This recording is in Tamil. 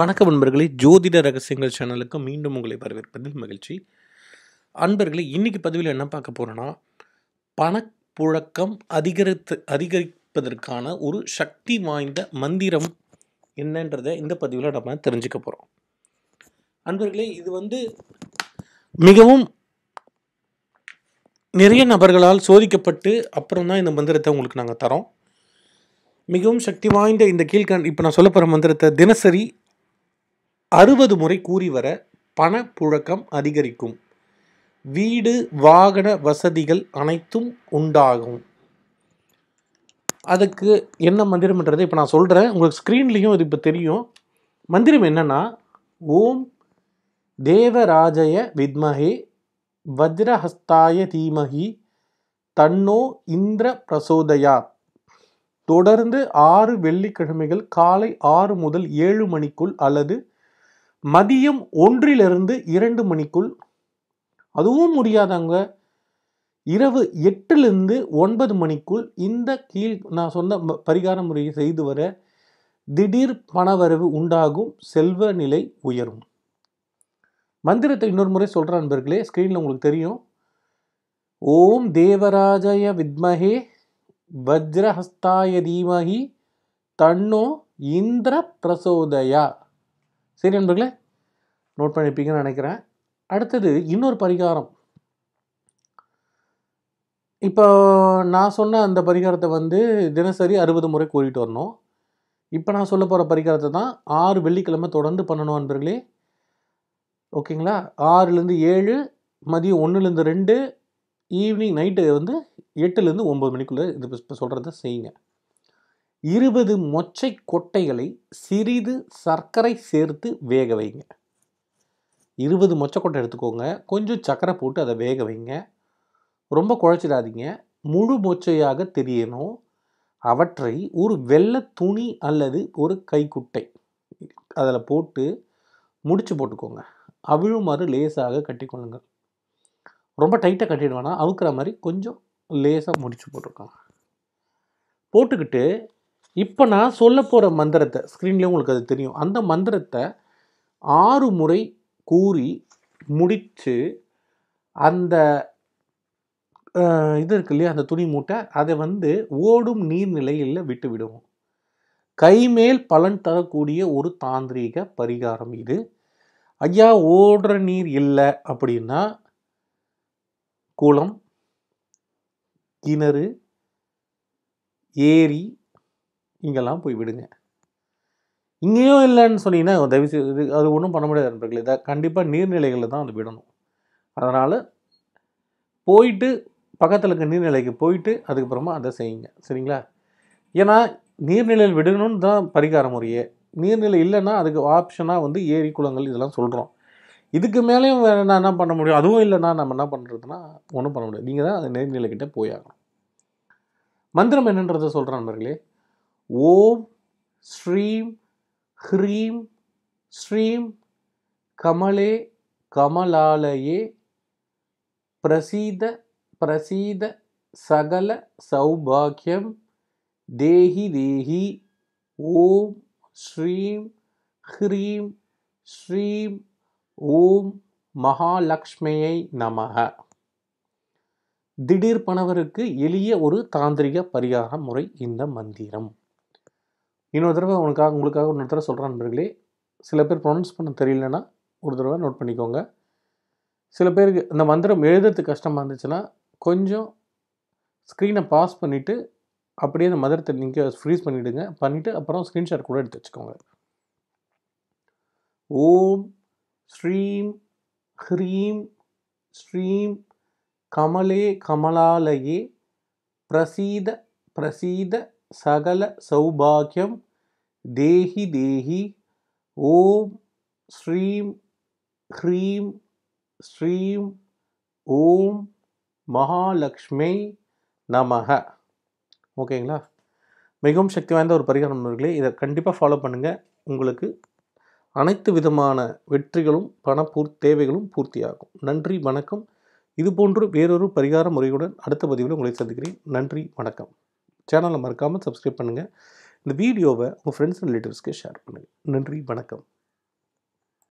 வணக்கம் நண்பர்களே ஜோதிட ரகசியங்கள் சேனலுக்கு மீண்டும் உங்களை வரவேற்பதில் மகிழ்ச்சி அன்பர்களே இன்றைக்கி பதிவில் என்ன பார்க்க போகிறோன்னா பணப்புழக்கம் அதிகரித்து அதிகரிப்பதற்கான ஒரு சக்தி வாய்ந்த மந்திரம் என்னன்றதை இந்த பதிவில் நம்ம தெரிஞ்சுக்க போகிறோம் அன்பர்களே இது வந்து மிகவும் நிறைய நபர்களால் சோதிக்கப்பட்டு அப்புறம் தான் இந்த மந்திரத்தை உங்களுக்கு நாங்கள் தரோம் மிகவும் சக்தி வாய்ந்த இந்த கீழ்கண் இப்போ நான் சொல்ல போகிற மந்திரத்தை தினசரி அறுபது முறை கூறி வர பணப்புழக்கம் அதிகரிக்கும் வீடு வாகன வசதிகள் அனைத்தும் உண்டாகும் அதுக்கு என்ன மந்திரம்ன்றது இப்போ நான் சொல்கிறேன் உங்களுக்கு ஸ்க்ரீன்லேயும் இது இப்போ தெரியும் மந்திரம் என்னென்னா ஓம் தேவராஜய வித்மகே வஜ்ரஹஸ்தாய தீமகி தன்னோ இந்திர பிரசோதயா தொடர்ந்து ஆறு வெள்ளிக்கிழமைகள் காலை ஆறு முதல் ஏழு மணிக்குள் அல்லது மதியம் ஒன்றிலிருந்து இரண்டு மணிக்குள் அதுவும் முடியாதவங்க இரவு எட்டுலேருந்து ஒன்பது மணிக்குள் இந்த கீழ் நான் சொன்ன பரிகார முறையை செய்து வர திடீர் பணவரவு உண்டாகும் செல்வ நிலை உயரும் மந்திரத்தை இன்னொரு முறை சொல்கிற நண்பர்களே ஸ்க்ரீனில் உங்களுக்கு தெரியும் ஓம் தேவராஜய வித்மகே வஜ்ரஹஸ்தாய தீமகி தன்னோ இந்திர பிரசோதயா சரி நண்பர்களே நோட் பண்ணிப்பீங்கன்னு நினைக்கிறேன் அடுத்தது இன்னொரு பரிகாரம் இப்போ நான் சொன்ன அந்த பரிகாரத்தை வந்து தினசரி அறுபது முறை கூறிட்டு வரணும் இப்போ நான் சொல்ல போகிற பரிகாரத்தை தான் ஆறு வெள்ளிக்கிழமை தொடர்ந்து பண்ணணும் அன்பர்களே ஓகேங்களா ஆறுலேருந்து ஏழு மதியம் ஒன்றுலேருந்து ரெண்டு ஈவினிங் நைட்டு வந்து எட்டுலேருந்து ஒம்பது மணிக்குள்ளே இது இப்போ சொல்கிறத செய்யுங்க இருபது மொச்சை கொட்டைகளை சிறிது சர்க்கரை சேர்த்து வேக வைங்க இருபது மொச்சை கொட்டை எடுத்துக்கோங்க கொஞ்சம் சர்க்கரை போட்டு அதை வேக வைங்க ரொம்ப குழச்சிடாதீங்க முழு மொச்சையாக தெரியணும் அவற்றை ஒரு வெள்ளை துணி அல்லது ஒரு கைக்குட்டை அதில் போட்டு முடிச்சு போட்டுக்கோங்க அவிழுமாறு லேசாக கட்டிக்கொள்ளுங்க ரொம்ப டைட்டாக கட்டிடுவேன்னா அவுக்கிற மாதிரி கொஞ்சம் லேசாக முடிச்சு போட்டுருக்கோங்க போட்டுக்கிட்டு இப்போ நான் சொல்ல போகிற மந்திரத்தை ஸ்க்ரீன்லேயும் உங்களுக்கு அது தெரியும் அந்த மந்திரத்தை ஆறு முறை கூறி முடித்து அந்த இது இருக்கு இல்லையா அந்த துணி மூட்டை அதை வந்து ஓடும் நீர்நிலையில் விட்டு விடுவோம் கைமேல் பலன் தரக்கூடிய ஒரு தாந்திரீக பரிகாரம் இது ஐயா ஓடுற நீர் இல்லை அப்படின்னா குளம் கிணறு ஏரி இங்கெல்லாம் போய் விடுங்க இங்கேயும் இல்லைன்னு சொன்னீங்கன்னா தயவு செய்து அது ஒன்றும் பண்ண முடியாது நண்பர்களே இதை கண்டிப்பாக நீர்நிலைகளில் தான் அது விடணும் அதனால் போயிட்டு பக்கத்தில் இருக்க நீர்நிலைக்கு போயிட்டு அதுக்கப்புறமா அதை செய்யுங்க சரிங்களா ஏன்னா நீர்நிலையில் விடணும்னு தான் பரிகார முறையே நீர்நிலை இல்லைன்னா அதுக்கு ஆப்ஷனாக வந்து ஏரி குளங்கள் இதெல்லாம் சொல்கிறோம் இதுக்கு மேலேயும் வேறு என்ன என்ன பண்ண முடியும் அதுவும் இல்லைன்னா நம்ம என்ன பண்ணுறதுன்னா ஒன்றும் பண்ண முடியாது நீங்கள் தான் அந்த நீர்நிலைக்கிட்ட போயாகணும் மந்திரம் என்னன்றதை சொல்கிறேன் நண்பர்களே ஓம் ஸ்ரீம் ஹ்ரீம் ஸ்ரீம் கமலே கமலாலயே பிரசீத பிரசீத சகல சௌபாகியம் தேஹி தேஹி ஓம் ஸ்ரீம் ஹ்ரீம் ஸ்ரீம் ஓம் மகாலக்ஷ்மியை நமக திடீர் பணவருக்கு எளிய ஒரு தாந்திரிக பரிகார முறை இந்த மந்திரம் இன்னொரு தடவை உனக்காக உங்களுக்காக இன்னொரு தடவை சொல்கிறான் நண்பர்களே சில பேர் ப்ரொனவுன்ஸ் பண்ண தெரியலன்னா ஒரு தடவை நோட் பண்ணிக்கோங்க சில பேருக்கு இந்த மந்திரம் எழுதுறது கஷ்டமாக இருந்துச்சுன்னா கொஞ்சம் ஸ்க்ரீனை பாஸ் பண்ணிவிட்டு அப்படியே அந்த மந்திரத்தை நீங்கள் ஃப்ரீஸ் பண்ணிவிடுங்க பண்ணிவிட்டு அப்புறம் ஸ்க்ரீன்ஷாட் கூட எடுத்து வச்சுக்கோங்க ஓம் ஸ்ரீம் ஹ்ரீம் ஸ்ரீம் கமலே கமலாலயே பிரசீத பிரசீத சகல சௌபாகியம் தேஹி தேஹி ஓம் ஸ்ரீம் ஹ்ரீம் ஸ்ரீம் ஓம் மகாலக்ஷ்மி நமக ஓகேங்களா மிகவும் சக்தி வாய்ந்த ஒரு பரிகாரம் நண்பர்களே இதை கண்டிப்பாக ஃபாலோ பண்ணுங்கள் உங்களுக்கு அனைத்து விதமான வெற்றிகளும் பணப்பூர் தேவைகளும் பூர்த்தியாகும் நன்றி வணக்கம் இதுபோன்று வேறொரு பரிகார முறையுடன் அடுத்த பதிவில் உங்களை சந்திக்கிறேன் நன்றி வணக்கம் சேனலை மறக்காமல் சப்ஸ்கிரைப் பண்ணுங்கள் இந்த வீடியோவை உங்கள் ஃப்ரெண்ட்ஸ் அண்ட் ரிலேட்டிவ்ஸ்க்கு ஷேர் பண்ணுங்கள் நன்றி வணக்கம்